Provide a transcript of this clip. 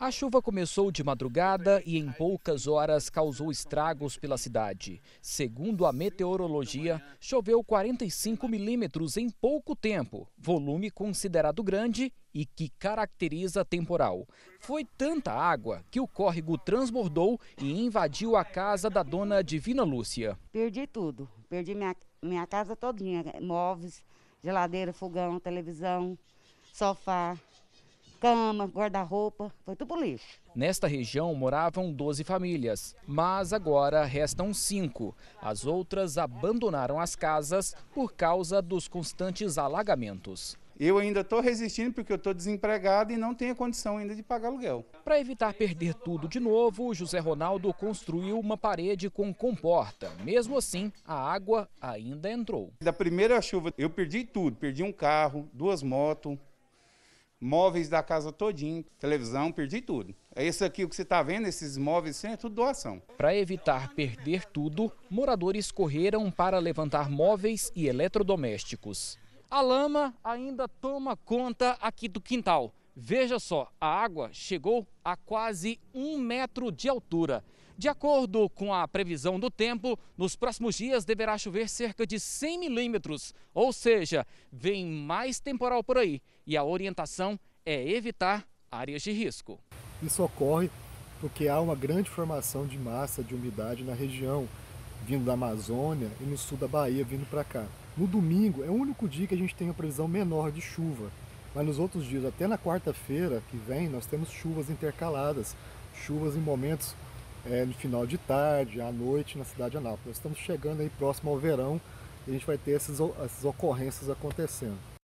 A chuva começou de madrugada e em poucas horas causou estragos pela cidade. Segundo a meteorologia, choveu 45 milímetros em pouco tempo, volume considerado grande e que caracteriza temporal. Foi tanta água que o córrego transbordou e invadiu a casa da dona Divina Lúcia. Perdi tudo, perdi minha, minha casa todinha, móveis, geladeira, fogão, televisão, sofá, cama, guarda-roupa, foi tudo pro lixo. Nesta região moravam 12 famílias, mas agora restam cinco. As outras abandonaram as casas por causa dos constantes alagamentos. Eu ainda estou resistindo porque eu estou desempregado e não tenho condição ainda de pagar aluguel. Para evitar perder tudo de novo, José Ronaldo construiu uma parede com comporta. Mesmo assim, a água ainda entrou. Da primeira chuva, eu perdi tudo. Perdi um carro, duas motos, móveis da casa todinho, televisão, perdi tudo. Esse é aqui, o que você está vendo, esses móveis, isso é tudo doação. Para evitar perder tudo, moradores correram para levantar móveis e eletrodomésticos. A lama ainda toma conta aqui do quintal. Veja só, a água chegou a quase um metro de altura. De acordo com a previsão do tempo, nos próximos dias deverá chover cerca de 100 milímetros, ou seja, vem mais temporal por aí. E a orientação é evitar áreas de risco. Isso ocorre porque há uma grande formação de massa de umidade na região, vindo da Amazônia e no sul da Bahia, vindo para cá. No domingo é o único dia que a gente tem a previsão menor de chuva, mas nos outros dias, até na quarta-feira que vem, nós temos chuvas intercaladas, chuvas em momentos é, no final de tarde, à noite na cidade de Anápolis. Estamos chegando aí próximo ao verão e a gente vai ter essas, essas ocorrências acontecendo.